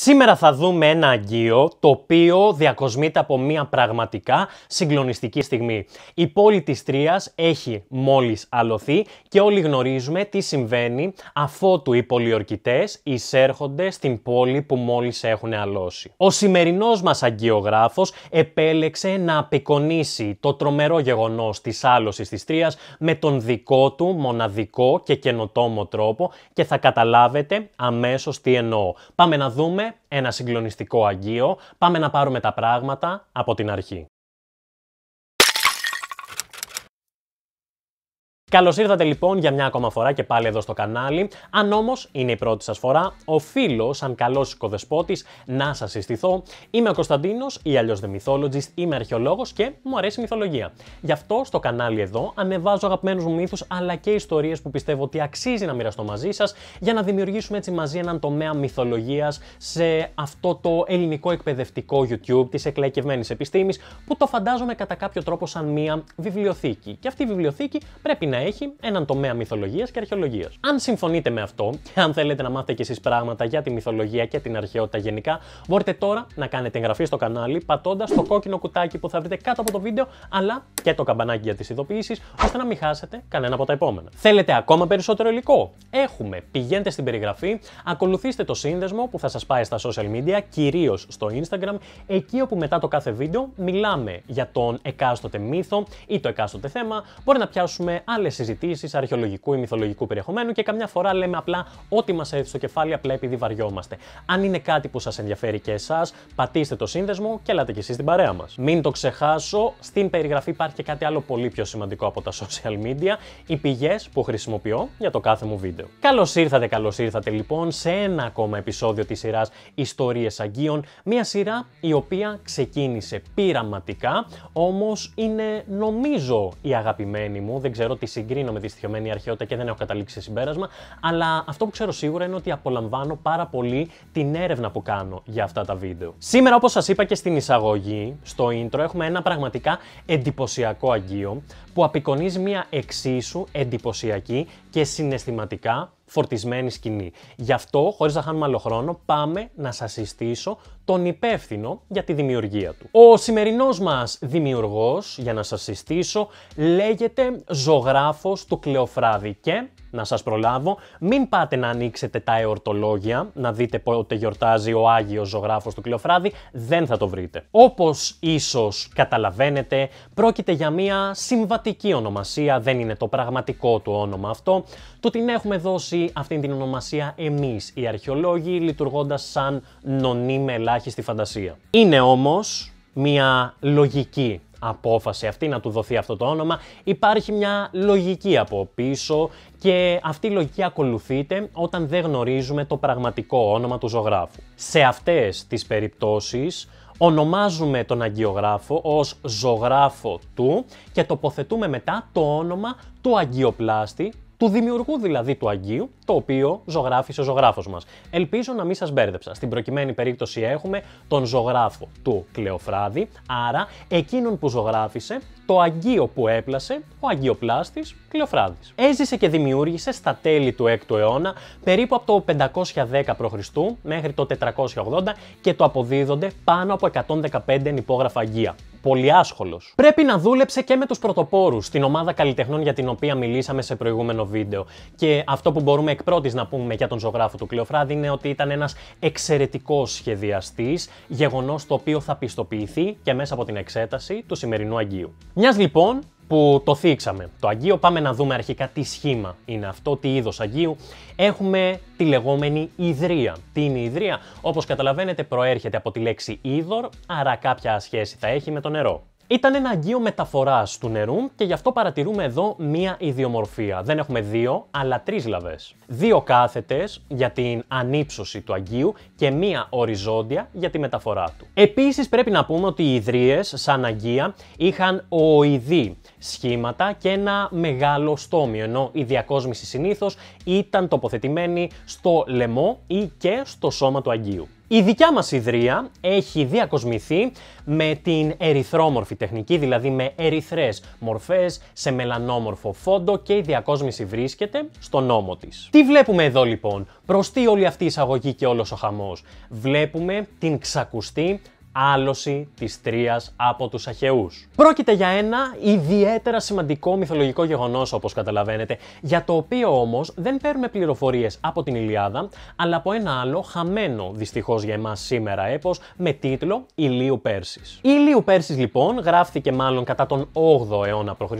Σήμερα θα δούμε ένα αγκείο το οποίο διακοσμείται από μια πραγματικά συγκλονιστική στιγμή. Η πόλη της Τρίας έχει μόλις αλωθεί και όλοι γνωρίζουμε τι συμβαίνει αφότου οι πολιορκητές εισέρχονται στην πόλη που μόλις έχουν αλώσει. Ο σημερινός μας αγκιογράφος επέλεξε να απεικονίσει το τρομερό γεγονός της άλωσης της Τρίας με τον δικό του μοναδικό και καινοτόμο τρόπο και θα καταλάβετε αμέσως τι εννοώ. Πάμε να δούμε ένα συγκλονιστικό αγίο, πάμε να πάρουμε τα πράγματα από την αρχή. Καλώς ήρθατε λοιπόν για μια ακόμα φορά και πάλι εδώ στο κανάλι. Αν όμως είναι η πρώτη σας φορά, οφείλω, σαν καλός οικοδεσπότης, να σας συστηθώ. Είμαι ο Κωνσταντίνος ή αλλιώς The Mythologist, είμαι αρχαιολόγος και μου αρέσει η μυθολογία. Γι' αυτό στο κανάλι εδώ ανεβάζω αγαπημένους μου μύθους αλλά και ιστορίες που πιστεύω ότι αξίζει να μοιραστώ μαζί σας για να δημιουργήσουμε έτσι μαζί έναν τομέα μυθολογίας σε αυτό το ελληνικό εκπαιδευτικό YouTube της εκλαϊκευμένης επιστήμης που το φαντάζομαι κατά κάποιο τρόπο σαν μία βιβλιοθήκη. Και αυτή η βιβλιοθήκη πρέπει να να έχει έναν τομέα μυθολογίας και αρχαιολογίας. Αν συμφωνείτε με αυτό και αν θέλετε να μάθετε κι εσείς πράγματα για τη μυθολογία και την αρχαιότητα γενικά, μπορείτε τώρα να κάνετε εγγραφή στο κανάλι πατώντας το κόκκινο κουτάκι που θα βρείτε κάτω από το βίντεο, αλλά και το καμπανάκι για τις ειδοποιήσεις, ώστε να μην χάσετε κανένα από τα επόμενα. Θέλετε ακόμα περισσότερο υλικό. Έχουμε, πηγαίνετε στην περιγραφή, ακολουθήστε το σύνδεσμο που θα σας πάει στα social media, κυρίως στο Instagram, εκεί όπου μετά το κάθε βίντεο μιλάμε για τον εκάστοτε μύθο ή το εκάστοτε θέμα. Μπορεί να πιάσουμε άλλες συζητήσεις αρχαιολογικού ή μυθολογικού περιεχομένου και καμιά φορά λέμε απλά ό,τι μας έρθει στο κεφάλι, απλά επειδή βαριόμαστε. Αν είναι κάτι που σας ενδιαφέρει και εσάς, πατήστε το σύνδεσμο και ελάτε κι εσείς στην παρέα μας. Μην το ξεχάσω, στην περιγραφή υπάρχει και κάτι άλλο πολύ πιο σημαντικό από τα social media, οι πηγές που χρησιμοποιώ για το κάθε μου βίντεο. Καλώς ήρθατε, καλώς ήρθατε λοιπόν σε ένα ακόμα επεισόδιο της σειράς Ιστορίες Αγγείων, μια σειρά η οποία ξεκίνησε πειραματικά, όμως είναι νομίζω η αγαπημένη μου, δεν ξέρω τι συγκρίνω με τη αρχαιότητα και δεν έχω καταλήξει σε συμπέρασμα, αλλά αυτό που ξέρω σίγουρα είναι ότι απολαμβάνω πάρα πολύ την έρευνα που κάνω για αυτά τα βίντεο. Σήμερα, όπως σας είπα και στην εισαγωγή, στο intro, έχουμε ένα πραγματικά εντυπωσιακό αγγείο που απεικονίζει μια εξίσου εντυπωσιακή και συναισθηματικά φορτισμένη σκηνή. Γι' αυτό, χωρίς να χάνουμε άλλο χρόνο, πάμε να σας συστήσω τον υπεύθυνο για τη δημιουργία του. Ο σημερινός μας δημιουργός, για να σας συστήσω, λέγεται ζωγράφος του Κλεοφράδη και να σας προλάβω, μην πάτε να ανοίξετε τα εορτολόγια, να δείτε πότε γιορτάζει ο Άγιος Ζωγράφος του Κλεοφράδη, δεν θα το βρείτε. Όπως ίσως καταλαβαίνετε, πρόκειται για μια συμβατική ονομασία, δεν είναι το πραγματικό του όνομα αυτό, του την έχουμε δώσει αυτήν την ονομασία εμείς οι αρχαιολόγοι, λειτουργώντας σαν νονίμελα στη φαντασία. Είναι όμως μια λογική απόφαση αυτή να του δοθεί αυτό το όνομα. Υπάρχει μια λογική από πίσω και αυτή η λογική ακολουθείται όταν δεν γνωρίζουμε το πραγματικό όνομα του ζωγράφου. Σε αυτές τις περιπτώσεις ονομάζουμε τον αγκιογράφο ως ζωγράφο του και τοποθετούμε μετά το όνομα του αγκιοπλάστη του δημιουργού δηλαδή του Αγίου, το οποίο ζωγράφησε ο ζωγράφος μας. Ελπίζω να μην σας μπέρδεψα. Στην προκειμένη περίπτωση έχουμε τον ζωγράφο του Κλεοφράδη, άρα εκείνον που ζωγράφησε, το Αγίο που έπλασε, ο Αγιοπλάστης Κλεοφράδης. Έζησε και δημιούργησε στα τέλη του 6ου αιώνα, περίπου από το 510 π.Χ. μέχρι το 480 και το αποδίδονται πάνω από 115 υπόγραφα Αγία πολύ Πρέπει να δούλεψε και με τους πρωτοπόρους, την ομάδα καλλιτεχνών για την οποία μιλήσαμε σε προηγούμενο βίντεο. Και αυτό που μπορούμε εκ πρώτης να πούμε για τον ζωγράφο του Κλεοφράδη είναι ότι ήταν ένας εξαιρετικός σχεδιαστής, γεγονός το οποίο θα πιστοποιηθεί και μέσα από την εξέταση του σημερινού Αγγείου. Μιας λοιπόν που το θίξαμε. Το Αγίο πάμε να δούμε αρχικά τι σχήμα είναι αυτό, τι είδος Αγίου. Έχουμε τη λεγόμενη Ιδρία. Τι είναι η Ιδρία? Όπως καταλαβαίνετε προέρχεται από τη λέξη είδωρ, άρα κάποια σχέση θα έχει με το νερό. Ήταν ένα αγκείο μεταφοράς του νερού και γι' αυτό παρατηρούμε εδώ μία ιδιομορφία. Δεν έχουμε δύο, αλλά τρεις λαβές. Δύο κάθετες για την ανύψωση του αγκείου και μία οριζόντια για τη μεταφορά του. Επίσης πρέπει να πούμε ότι οι ιδρύες, σαν αγκία είχαν οειδή σχήματα και ένα μεγάλο στόμιο, ενώ η διακόσμηση συνήθως ήταν τοποθετημένη στο λαιμό ή και στο σώμα του αγκείου. Η δικιά μας ιδρία έχει διακοσμηθεί με την ερυθρόμορφη τεχνική, δηλαδή με ερυθρές μορφές σε μελανόμορφο φόντο και η διακόσμηση βρίσκεται στον νόμο της. Τι βλέπουμε εδώ λοιπόν, προς τι όλη αυτή η εισαγωγή και όλος ο χαμός. Βλέπουμε την ξακουστή άλωση της Τρίας από τους Αχαιούς. Πρόκειται για ένα ιδιαίτερα σημαντικό μυθολογικό γεγονός όπως καταλαβαίνετε, για το οποίο όμως δεν παίρνουμε πληροφορίες από την Ιλιάδα, αλλά από ένα άλλο χαμένο δυστυχώς για εμάς σήμερα έπος με τίτλο Ηλίου Πέρσης. Η Ηλίου Πέρσης λοιπόν γράφτηκε μάλλον κατά τον 8ο αιώνα π.Χ.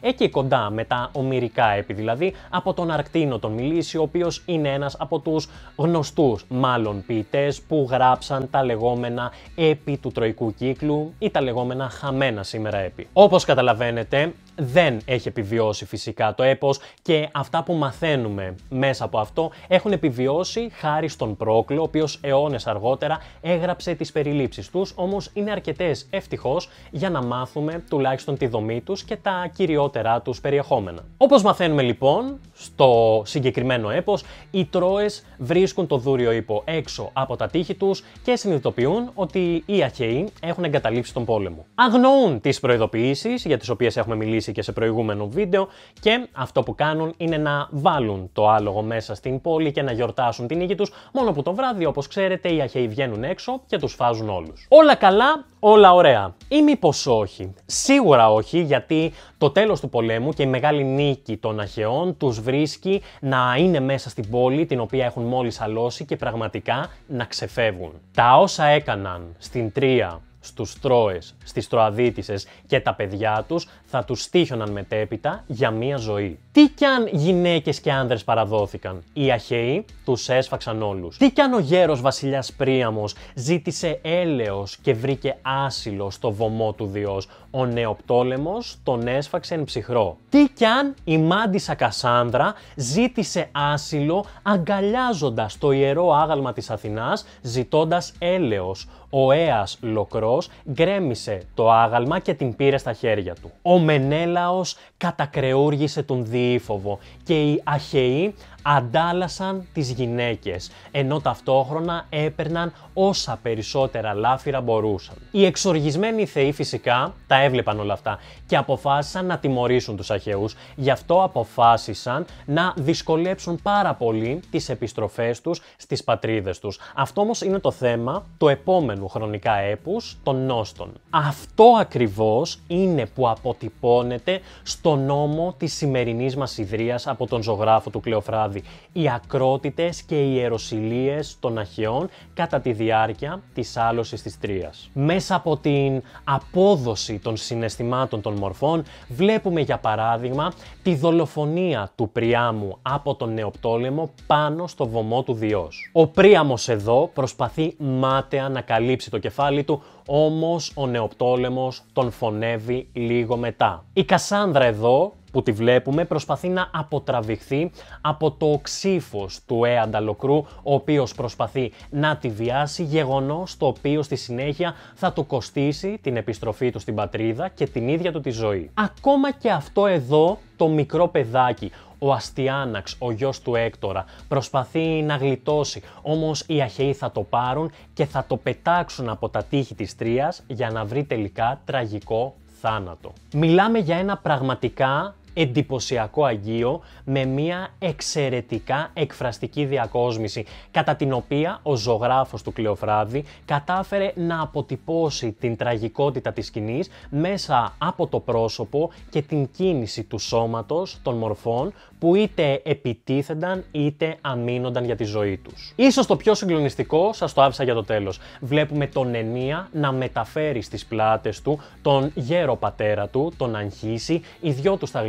εκεί κοντά με τα ομυρικά έπι δηλαδή από τον Αρκτίνο τον Μιλήσι, ο οποίος είναι ένας από τους γνωστούς μάλλον ποιητές που γράψαν τα λεγόμενα έπι επί του τροϊκού κύκλου ή τα λεγόμενα χαμένα σήμερα επί. Όπως καταλαβαίνετε, δεν έχει επιβιώσει φυσικά το έπος και αυτά που μαθαίνουμε μέσα από αυτό έχουν επιβιώσει χάρη στον Πρόκλο, ο οποίος αιώνες αργότερα έγραψε τις περιλήψεις τους, όμως είναι αρκετές ευτυχώς για να μάθουμε τουλάχιστον τη δομή τους και τα κυριότερά τους περιεχόμενα. Όπως μαθαίνουμε λοιπόν, στο συγκεκριμένο έπος, οι Τρόες βρίσκουν το δούριο ύπο έξω από τα τείχη τους και συνειδητοποιούν ότι οι Αχαιοί έχουν εγκαταλείψει τον πόλεμο. Αγνοούν τις προειδοποιήσεις για τις οποίες έχουμε μιλήσει και σε προηγούμενο βίντεο και αυτό που κάνουν είναι να βάλουν το άλογο μέσα στην πόλη και να γιορτάσουν την νίκη τους μόνο που το βράδυ όπως ξέρετε οι αχαιοί βγαίνουν έξω και τους φάζουν όλους. Όλα καλά, όλα ωραία. Ή μήπως όχι. Σίγουρα όχι γιατί το τέλος του πολέμου και η μεγάλη νίκη των αχαιών τους βρίσκει να είναι μέσα στην πόλη την οποία έχουν μόλις αλώσει και πραγματικά να ξεφεύγουν. Τα όσα έκαναν στην Τρία στους Τρόες, στις Τροαδίτισες και τα παιδιά τους θα τους στήχιοναν μετέπειτα για μία ζωή. Τι κι αν γυναίκες και άνδρες παραδόθηκαν, οι Αχαιοί τους έσφαξαν όλους. Τι κι αν ο γέρος βασιλιάς Πρίαμος ζήτησε έλεος και βρήκε άσυλο στο βωμό του Διός, ο Νεοπτόλεμος τον έσφαξε εν ψυχρό. Τι κι αν η μάντισα Κασάνδρα ζήτησε άσυλο αγκαλιάζοντας το ιερό άγαλμα της Αθηνάς ζητώντας έλεος, ο Αίας Λοκρός γκρέμισε το άγαλμα και την πήρε στα χέρια του. Ο Μενέλαος κατακρεούργησε τον Διήφοβο και οι Αχαιοί αντάλλασαν τις γυναίκες, ενώ ταυτόχρονα έπαιρναν όσα περισσότερα λάφυρα μπορούσαν. Οι εξοργισμένοι θεοί φυσικά τα έβλεπαν όλα αυτά και αποφάσισαν να τιμωρήσουν τους Αχαιούς, γι' αυτό αποφάσισαν να δυσκολέψουν πάρα πολύ τις επιστροφές τους στις πατρίδες τους. Αυτό όμως είναι το θέμα του επόμενου χρονικά έπους, των Νόστων. Αυτό ακριβώς είναι που αποτυπώνεται στο νόμο της σημερινής μας ιδρίας από τον ζωγράφο του Κλεοφράδη οι ακρότητες και οι ιεροσιλίες των Αχαιών κατά τη διάρκεια της άλωσης της Τρίας. Μέσα από την απόδοση των συναισθημάτων των μορφών βλέπουμε για παράδειγμα τη δολοφονία του Πριάμου από τον Νεοπτόλεμο πάνω στο βωμό του Διός. Ο Πρίαμος εδώ προσπαθεί μάταια να καλύψει το κεφάλι του, όμως ο Νεοπτόλεμος τον φωνεύει λίγο μετά. Η Κασάνδρα εδώ που τη βλέπουμε προσπαθεί να αποτραβηχθεί από το ξύφος του Έαντα ε. ο οποίος προσπαθεί να τη βιάσει, γεγονός το οποίο στη συνέχεια θα του κοστίσει την επιστροφή του στην πατρίδα και την ίδια του τη ζωή. Ακόμα και αυτό εδώ το μικρό παιδάκι, ο Αστιάναξ, ο γιος του Έκτορα, προσπαθεί να γλιτώσει, όμως οι Αχαιοί θα το πάρουν και θα το πετάξουν από τα τείχη της Τρίας για να βρει τελικά τραγικό θάνατο. Μιλάμε για ένα πραγματικά εντυπωσιακό Αγίο με μια εξαιρετικά εκφραστική διακόσμηση, κατά την οποία ο ζωγράφος του Κλεοφράδη κατάφερε να αποτυπώσει την τραγικότητα της σκηνής μέσα από το πρόσωπο και την κίνηση του σώματος, των μορφών, που είτε επιτίθενταν είτε αμήνονταν για τη ζωή τους. Ίσως το πιο συγκλονιστικό σας το άφησα για το τέλος. Βλέπουμε τον Ενία να μεταφέρει στις πλάτες του τον γέρο πατέρα του, τον Αγχίση, οι δυο τους θα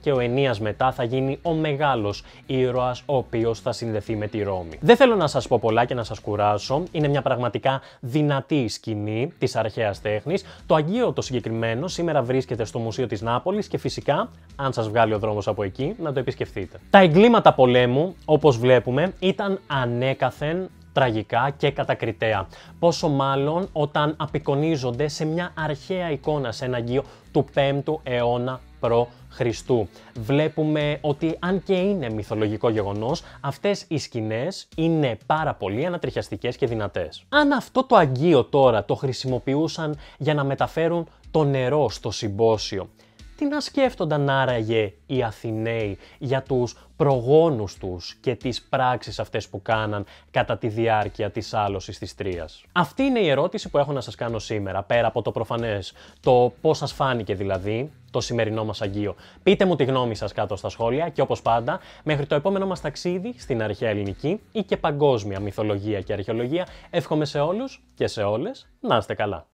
και ο ενίας μετά θα γίνει ο μεγάλος ήρωας ο οποίος θα συνδεθεί με τη Ρώμη. Δεν θέλω να σας πω πολλά και να σας κουράσω, είναι μια πραγματικά δυνατή σκηνή της αρχαίας τέχνης. Το Αγίο το συγκεκριμένο σήμερα βρίσκεται στο Μουσείο της Νάπολης και φυσικά, αν σας βγάλει ο δρόμος από εκεί, να το επισκεφτείτε. Τα εγκλήματα πολέμου, όπως βλέπουμε, ήταν ανέκαθεν τραγικά και κατακριτέα. Πόσο μάλλον όταν απεικονίζονται σε μια αρχαία εικόνα σε ένα αγγείο του 5ου αιώνα προ Χριστού. Βλέπουμε ότι αν και είναι μυθολογικό γεγονός, αυτές οι σκηνές είναι πάρα πολύ ανατριχιαστικές και δυνατές. Αν αυτό το αγγείο τώρα το χρησιμοποιούσαν για να μεταφέρουν το νερό στο συμπόσιο, τι να σκέφτονταν άραγε οι Αθηναίοι για τους προγόνους τους και τις πράξεις αυτές που κάναν κατά τη διάρκεια της άλωσης της Τρίας. Αυτή είναι η ερώτηση που έχω να σας κάνω σήμερα, πέρα από το προφανές, το πώς σας φάνηκε δηλαδή το σημερινό μας αγγείο. Πείτε μου τη γνώμη σας κάτω στα σχόλια και όπως πάντα, μέχρι το επόμενο μας ταξίδι στην αρχαία ελληνική ή και παγκόσμια μυθολογία και αρχαιολογία, εύχομαι σε όλους και σε όλες να είστε καλά.